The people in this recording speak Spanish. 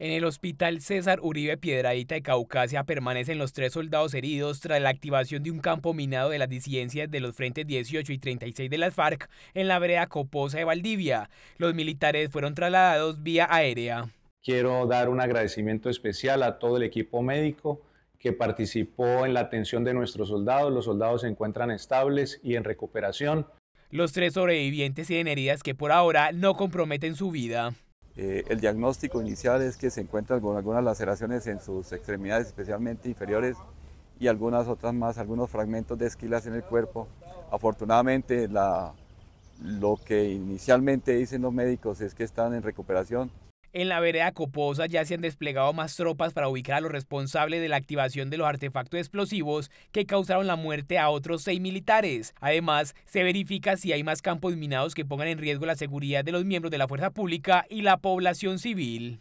En el hospital César Uribe Piedradita de Caucasia permanecen los tres soldados heridos tras la activación de un campo minado de las disidencias de los frentes 18 y 36 de las FARC en la vereda Coposa de Valdivia. Los militares fueron trasladados vía aérea. Quiero dar un agradecimiento especial a todo el equipo médico que participó en la atención de nuestros soldados. Los soldados se encuentran estables y en recuperación. Los tres sobrevivientes tienen heridas que por ahora no comprometen su vida. Eh, el diagnóstico inicial es que se encuentran algunas laceraciones en sus extremidades, especialmente inferiores, y algunas otras más, algunos fragmentos de esquilas en el cuerpo. Afortunadamente, lo que inicialmente dicen los médicos es que están en recuperación, en la vereda Coposa ya se han desplegado más tropas para ubicar a los responsables de la activación de los artefactos explosivos que causaron la muerte a otros seis militares. Además, se verifica si hay más campos minados que pongan en riesgo la seguridad de los miembros de la fuerza pública y la población civil.